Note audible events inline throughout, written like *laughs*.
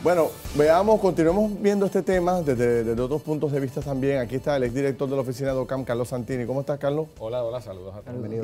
Bueno, veamos, continuemos viendo este tema desde, otros puntos de vista también. Aquí está el exdirector de la oficina de OCAM, Carlos Santini. ¿Cómo estás, Carlos? Hola, hola, saludos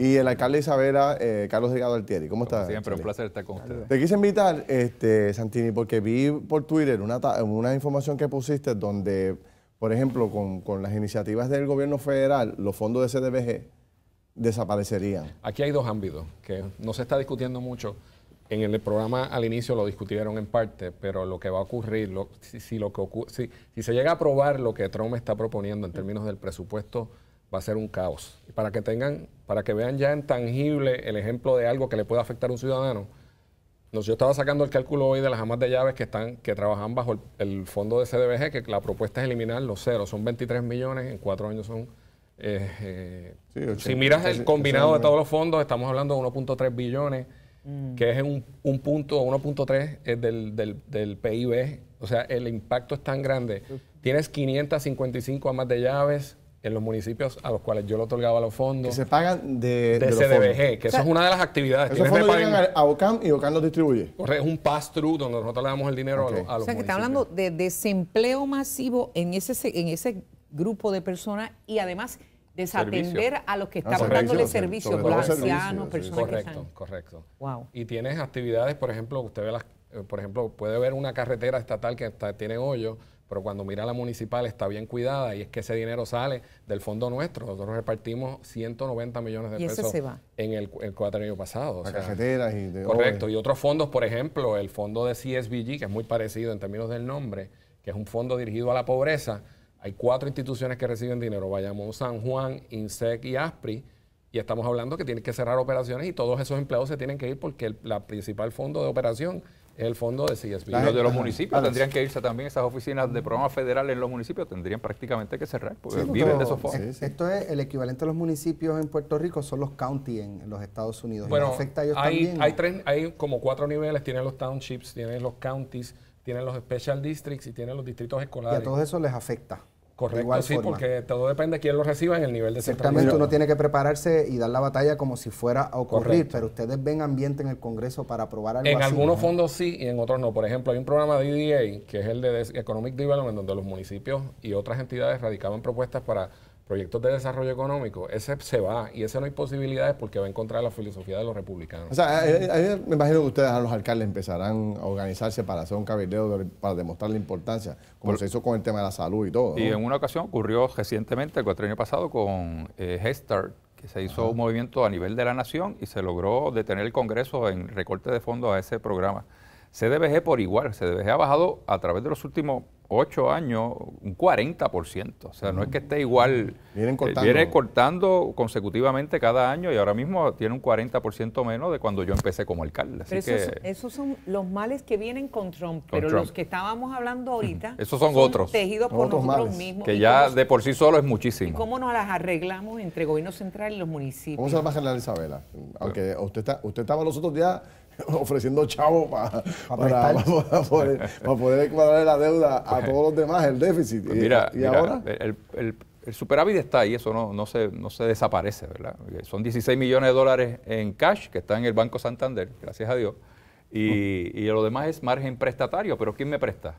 Y el alcalde Isabela, eh, Carlos Delgado Altieri. ¿Cómo estás? Siempre, un placer estar con ustedes. Te quise invitar, este, Santini, porque vi por Twitter una, información que pusiste donde, por ejemplo, con, con las iniciativas del gobierno federal, los fondos de CDBG desaparecerían. Aquí hay dos ámbitos que no se está discutiendo mucho en el programa al inicio lo discutieron en parte, pero lo que va a ocurrir, si, lo que si, se llega a aprobar lo que Trump está proponiendo en términos del presupuesto, va a ser un caos. para que tengan, para que vean ya en tangible el ejemplo de algo que le puede afectar a un ciudadano. yo estaba sacando el cálculo hoy de las amas de llaves que están, que trabajan bajo el, fondo de CDBG, que la propuesta es eliminar los ceros. Son 23 millones, en cuatro años son eh, eh, si miras el combinado de todos los fondos, estamos hablando de 1.3 billones. Mm. que es un, un punto, 1.3 eh, del, del, del, PIB. O sea, el impacto es tan grande. Tienes 555 amas de llaves en los municipios a los cuales yo le otorgaba los fondos. Que se pagan de, de, CDBG, que eso es una de las actividades. Esos fondos llegan a OCAM y OCAM los distribuye. Correcto, es un pass-through donde nosotros le damos el dinero a, los, O sea, que está hablando de desempleo masivo en ese, en ese grupo de personas y además desatender a los que están servicio, por los ancianos, personas correcto, que están. Correcto, Wow. Y tienes actividades, por ejemplo, usted ve las, eh, por ejemplo, puede ver una carretera estatal que tiene hoyo, pero cuando mira la municipal está bien cuidada y es que ese dinero sale del fondo nuestro. Nosotros repartimos 190 millones de pesos en el, el año pasado. carreteras y de Correcto, y otros fondos, por ejemplo, el fondo de CSBG, que es muy parecido en términos del nombre, que es un fondo dirigido a la pobreza, hay cuatro instituciones que reciben dinero, vayamos San Juan, INSEC y ASPRI, y estamos hablando que tienen que cerrar operaciones y todos esos empleados se tienen que ir porque el, la principal fondo de operación es el fondo de Y Los de los municipios tendrían que irse también, esas oficinas de programas federales en los municipios tendrían prácticamente que cerrar porque viven de esos fondos. Esto es el equivalente a los municipios en Puerto Rico, son los county en, los Estados Unidos. Bueno, hay, tres, hay como cuatro niveles, tienen los townships, tienen los counties, tienen los special districts y tienen los distritos escolares. Y a todos eso les afecta. Correcto, sí, porque todo depende de quién lo reciba en el nivel de exactamente uno tiene que prepararse y dar la batalla como si fuera a ocurrir, pero ustedes ven ambiente en el Congreso para aprobar algo En algunos fondos sí y en otros no. Por ejemplo, hay un programa de EDA, que es el de Economic Development, donde los municipios y otras entidades radicaban propuestas para proyectos de desarrollo económico, ese se va y ese no hay posibilidades porque va en contra de la filosofía de los republicanos. O sea, eh, eh, me imagino que ustedes a los alcaldes empezarán a organizarse para hacer un cabildeo, para demostrar la importancia, como se hizo con el tema de la salud y todo. Y en una ocasión ocurrió recientemente, el cuatro año pasado, con eh, que se hizo un movimiento a nivel de la nación y se logró detener el Congreso en recorte de fondos a ese programa. CDBG por igual, CDBG ha bajado a través de los últimos ocho años un 40%. O sea, no es que esté igual. Eh, cortando. viene cortando consecutivamente cada año y ahora mismo tiene un 40% menos de cuando yo empecé como alcalde. esos, son los males que vienen con Trump, pero los que estábamos hablando ahorita. esos son, otros. Tejidos por nosotros mismos. Que ya de por sí solo es muchísimo. ¿Y cómo nos las arreglamos entre gobierno central y los municipios? vamos a Isabela? Pues Aunque usted, está, usted estaba los otros días *laughs* ofreciendo chavo para, *laughs* poder, para, la deuda a pues, todos los demás, el déficit. Pues mira, y, ahora. El, el, superávit está ahí, eso no, no, se, no se desaparece, ¿verdad? Eh, son 16 millones de dólares en cash que está en el Banco Santander, gracias a Dios, y, mm. y lo demás es margen prestatario, pero ¿quién me presta?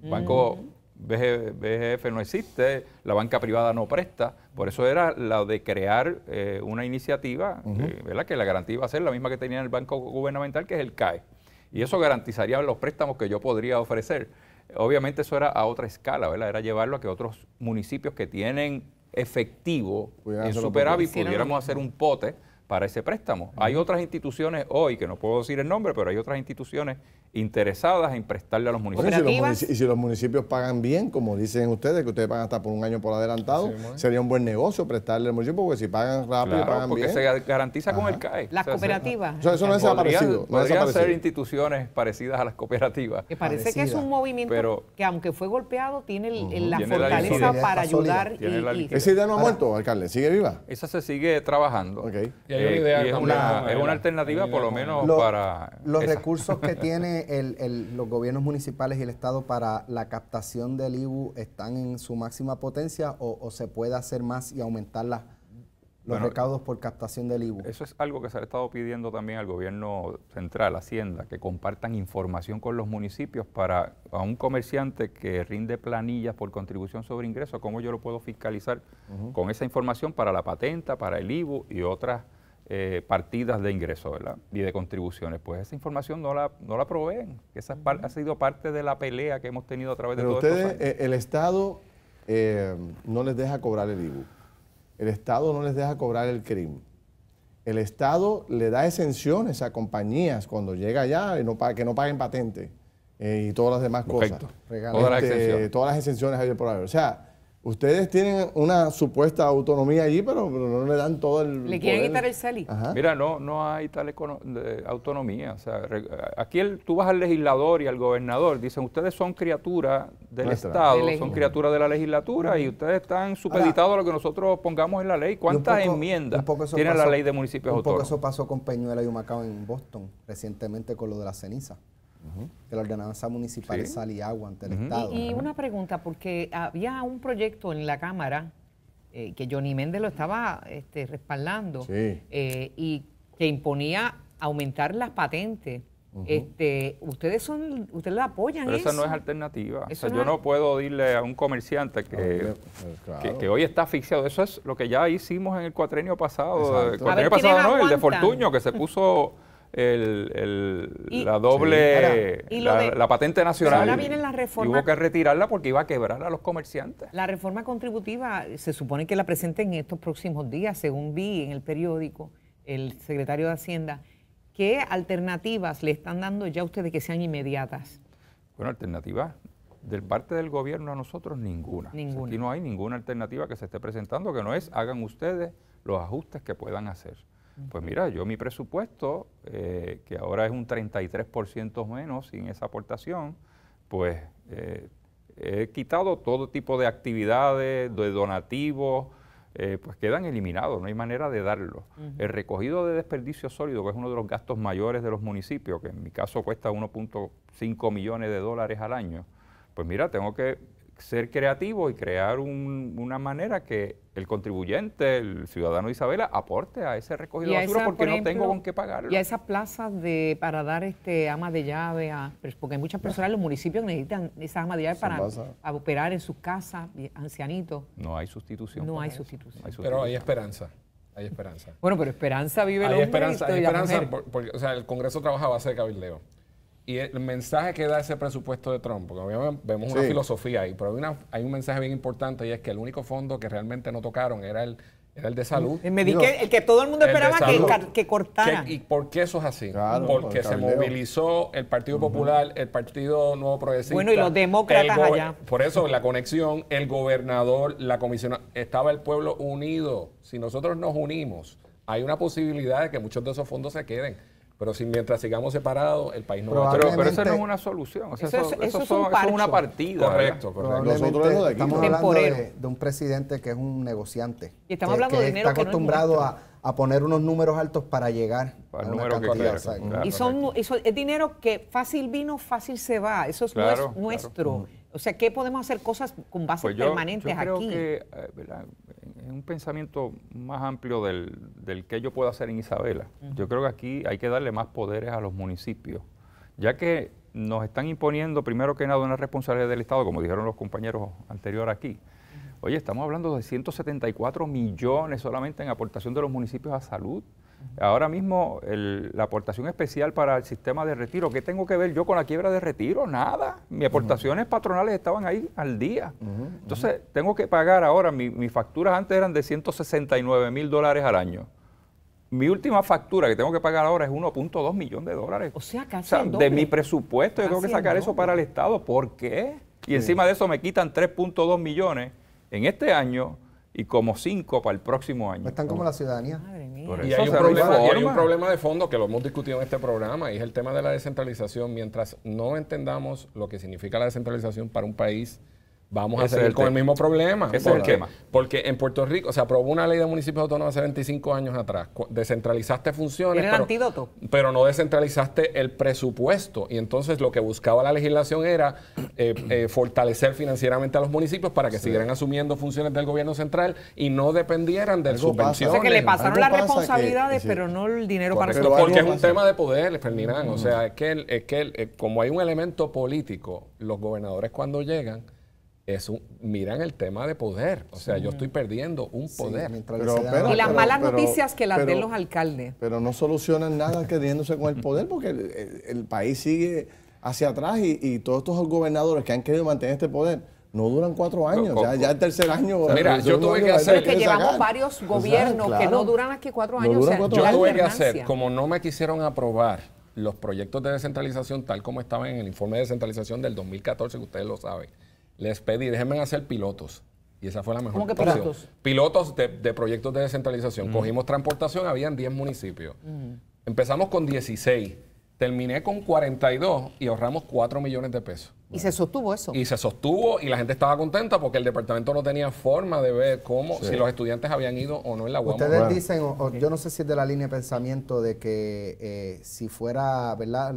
Mm. Banco, BGF no existe, la banca privada no presta, por eso era la de crear eh, una iniciativa, eh, ¿verdad? Que la garantía iba a ser la misma que tenía el Banco Gubernamental, que es el CAE. Y eso garantizaría los préstamos que yo podría ofrecer. Obviamente eso era a otra escala, ¿verdad? Era llevarlo a que otros municipios que tienen efectivo en superávit pudiéramos hacer un pote para ese préstamo. Hay otras instituciones hoy, que no puedo decir el nombre, pero hay otras instituciones interesadas en prestarle a los municipios. y, si los municipios pagan bien, como dicen ustedes, que ustedes pagan hasta por un año por adelantado, sería un buen negocio prestarle al municipio, porque si pagan rápido, pagan bien. Porque se garantiza con el CAE. Las cooperativas. eso no es desaparecido. Podrían, ser instituciones parecidas a las cooperativas. Me parece que es un movimiento que, aunque fue golpeado, tiene la fortaleza para ayudar. Esa idea no ha muerto, alcalde, sigue viva. Esa se sigue trabajando. es una alternativa, por lo menos, para. Los recursos que *laughs* tiene los gobiernos municipales y el Estado para la captación del IBU están en su máxima potencia o, se puede hacer más y aumentar las, los recaudos por captación del IBU? Eso es algo que se ha estado pidiendo también al gobierno central, Hacienda, que compartan información con los municipios para a un comerciante que rinde planillas por contribución sobre ingresos, cómo yo lo puedo fiscalizar con esa información para la patenta, para el IBU y otras eh, partidas de ingresos ¿verdad? y de contribuciones. Pues esa información no la, no la proveen. Esa ha sido parte de la pelea que hemos tenido a través de todos ustedes, estos años. Eh, eh, el Estado no les deja cobrar el IBU. El Estado no les deja cobrar el CRIM. El Estado le da exenciones a compañías cuando llega allá y no, que no paguen patente y todas las demás cosas. Todas, las este, todas las exenciones hay por haber. O sea, Ustedes tienen una supuesta autonomía allí, pero, no le dan todo el. Le quieren quitar el CELI. Mira, no, no hay tal autonomía. aquí tú vas al legislador y al gobernador, dicen: Ustedes son criaturas del Estado, son criaturas de la legislatura y ustedes están supeditados a lo que nosotros pongamos en la ley. ¿Cuántas enmiendas tiene la ley de municipios autónomos? Un poco eso pasó con Peñuela y Humacao en Boston recientemente con lo de la ceniza que la ordenanza municipal es sal y agua ante el Estado. Y, una pregunta, porque había un proyecto en la Cámara eh, que Johnny Méndez lo estaba este, respaldando eh, y que imponía aumentar las patentes. este, ustedes son, ustedes la apoyan. Pero eso? esa no es alternativa. O yo no puedo decirle a un comerciante que, pues, que, hoy está asfixiado. Eso es lo que ya hicimos en el cuatrenio pasado. El cuatrenio pasado no, el de Fortuño, que se puso el, la doble, la, patente nacional. Ahora Y hubo que retirarla porque iba a quebrar a los comerciantes. La reforma contributiva se supone que la presenten en estos próximos días, según vi en el periódico, el secretario de Hacienda. ¿Qué alternativas le están dando ya a ustedes que sean inmediatas? Bueno, alternativas del parte del gobierno a nosotros ninguna. aquí no hay ninguna alternativa que se esté presentando que no es hagan ustedes los ajustes que puedan hacer. Pues mira, yo mi presupuesto, eh, que ahora es un 33% menos sin esa aportación, pues eh, he quitado todo tipo de actividades, de donativos, eh, pues quedan eliminados, no hay manera de darlo. El recogido de desperdicio sólido, que es uno de los gastos mayores de los municipios, que en mi caso cuesta 1.5 millones de dólares al año, pues mira, tengo que ser creativo y crear una manera que el contribuyente, el ciudadano Isabela, aporte a ese recogido de basura porque no tengo con qué pagarlo. Y a esas plazas de, para dar este ama de llave, a, porque hay muchas personas en los municipios que necesitan esas amas de llave para operar en sus casas, ancianitos. No hay sustitución. No hay sustitución. Pero hay esperanza. Hay esperanza. Bueno, pero esperanza vive Hay esperanza, hay esperanza, porque, o sea, el Congreso trabaja a base de cabildeo y el mensaje que da ese presupuesto de Trump, porque obviamente vemos una filosofía ahí, pero hay, un mensaje bien importante y es que el único fondo que realmente no tocaron era el, era el de salud. Eh, el, que todo el mundo esperaba que, que cortaran. ¿Y por qué eso es así? porque se movilizó el Partido Popular, el Partido Nuevo Progresista. Bueno, y los demócratas allá. Por eso la conexión, el gobernador, la comisión, estaba el pueblo unido. Si nosotros nos unimos, hay una posibilidad de que muchos de esos fondos se queden. Pero si mientras sigamos separados, el país no va a pero, pero eso no es una solución. eso, es son, eso, es una partida. Correcto, correcto. Nosotros de Estamos hablando de, un presidente que es un negociante. Y estamos hablando de dinero Está acostumbrado a, a, poner unos números altos para llegar a una cantidad. y, son, es dinero que fácil vino, fácil se va. Eso es nuestro. O sea, ¿qué podemos hacer cosas con bases pues permanentes aquí? yo creo Que, eh, es un pensamiento más amplio del, que yo puedo hacer en Isabela, yo creo que aquí hay que darle más poderes a los municipios, ya que nos están imponiendo primero que nada una responsabilidad del Estado, como dijeron los compañeros anteriores aquí. Oye, estamos hablando de 174 millones solamente en aportación de los municipios a salud. Ahora mismo la aportación especial para el sistema de retiro, ¿qué tengo que ver yo con la quiebra de retiro? Nada. Mis aportaciones patronales estaban ahí al día. Entonces, tengo que pagar ahora, mis facturas antes eran de 169 mil dólares al año. Mi última factura que tengo que pagar ahora es 1.2 millones de dólares. O sea, casi De mi presupuesto, yo tengo que sacar eso para el Estado. ¿Por qué? Y encima de eso me quitan 3.2 millones en este año y como 5 para el próximo año. Pues están como la ciudadanía y, hay un, problema, y hay un problema de fondo que lo hemos discutido en este programa y es el tema de la descentralización. Mientras no entendamos lo que significa la descentralización para un país Vamos a seguir con el mismo problema. ¿Por qué? Porque en Puerto Rico se aprobó una ley de municipios autónomos hace 25 años atrás. Descentralizaste funciones. Pero, el antídoto? Pero no descentralizaste el presupuesto. Y entonces lo que buscaba la legislación era eh, eh, fortalecer financieramente a los municipios para que siguieran asumiendo funciones del gobierno central y no dependieran de subvenciones. O sea, que le pasaron las responsabilidades, pero no el dinero para... eso. porque es un tema de poder, Ferdinand. O sea, es que, es que eh, como hay un elemento político, los gobernadores cuando llegan es un, miran el tema de poder. O sea, yo estoy perdiendo un poder. y las malas noticias que las den los alcaldes. Pero no solucionan nada quedándose con el poder porque el, país sigue hacia atrás y, todos estos gobernadores que han querido mantener este poder. No duran cuatro años, ya, el tercer año. mira, yo tuve que hacer. llevamos varios gobiernos que no duran aquí cuatro años. yo tuve que hacer, como no me quisieron aprobar los proyectos de descentralización tal como estaban en el informe de descentralización del 2014, que ustedes lo saben, les pedí, déjenme hacer pilotos. Y esa fue la mejor ¿Cómo que pilotos? Pilotos de, proyectos de descentralización. Mm. Cogimos transportación, habían 10 municipios. Mm. Empezamos con 16, terminé con 42 y ahorramos 4 millones de pesos. Y se sostuvo eso. Y se sostuvo y la gente estaba contenta porque el departamento no tenía forma de ver cómo, si los estudiantes habían ido o no en la UAM. Ustedes dicen, yo no sé si es de la línea de pensamiento de que eh, si fuera, ¿verdad?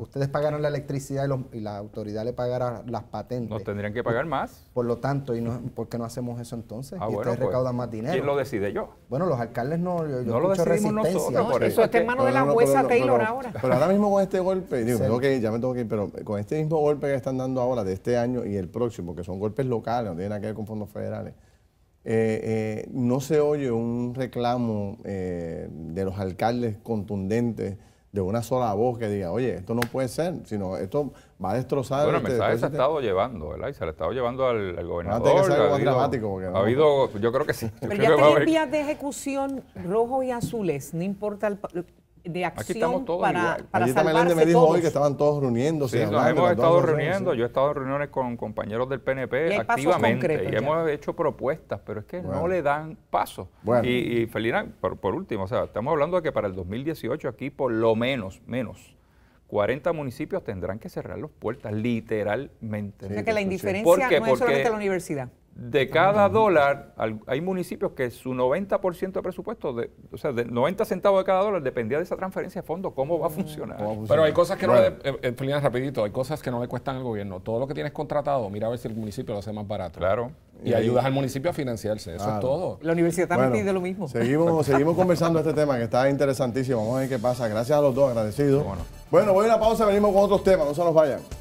Ustedes pagaron la electricidad y, la autoridad le pagara las patentes. Nos tendrían que pagar más. Por lo tanto, ¿y no, por qué no hacemos eso entonces? Ah, y ustedes pues, más dinero. ¿Quién lo decide yo? Bueno, los alcaldes no, yo, no lo decidimos nosotros. eso, está en manos de la jueza Taylor ahora. Pero ahora mismo con este golpe, digo, ya me tengo que ir, pero con este mismo golpe que está dando ahora de este año y el próximo, que son golpes locales, no tienen que ver con fondos federales, eh, eh, no se oye un reclamo eh, de los alcaldes contundentes de una sola voz que diga, oye, esto no puede ser, sino esto va a destrozar... Bueno, el este mensaje se ha estado llevando, ¿verdad? Y se le ha llevando al, gobernador. algo ha, habido, no. yo creo que sí. *laughs* Pero ya vías de ejecución rojo y azules, no importa el, de acción Aquí estamos todos para, para me dijo hoy que estaban todos reuniéndose. Sí, hemos estado reuniendo. Yo he estado en reuniones con compañeros del PNP activamente y hemos hecho propuestas, pero es que no le dan paso. Y, Felina, por, último, estamos hablando de que para el 2018 aquí por lo menos, menos, 40 municipios tendrán que cerrar las puertas, literalmente. o sea que la indiferencia no es solamente la universidad de cada dólar, hay municipios que su 90% de presupuesto, de, o sea, de 90 centavos de cada dólar dependía de esa transferencia de fondo, ¿cómo va a mm, funcionar? Pero hay cosas que no le, eh, eh, rapidito, hay cosas que no le cuestan al gobierno. Todo lo que tienes contratado, mira a ver si el municipio lo hace más barato. Claro. Y, ayudas al municipio a financiarse, eso es todo. La universidad también tiene pide lo mismo. Seguimos, *laughs* seguimos conversando este tema que está interesantísimo, vamos a ver qué pasa. Gracias a los dos, agradecidos. Bueno. bueno, voy a una pausa, venimos con otros temas, no se nos vayan.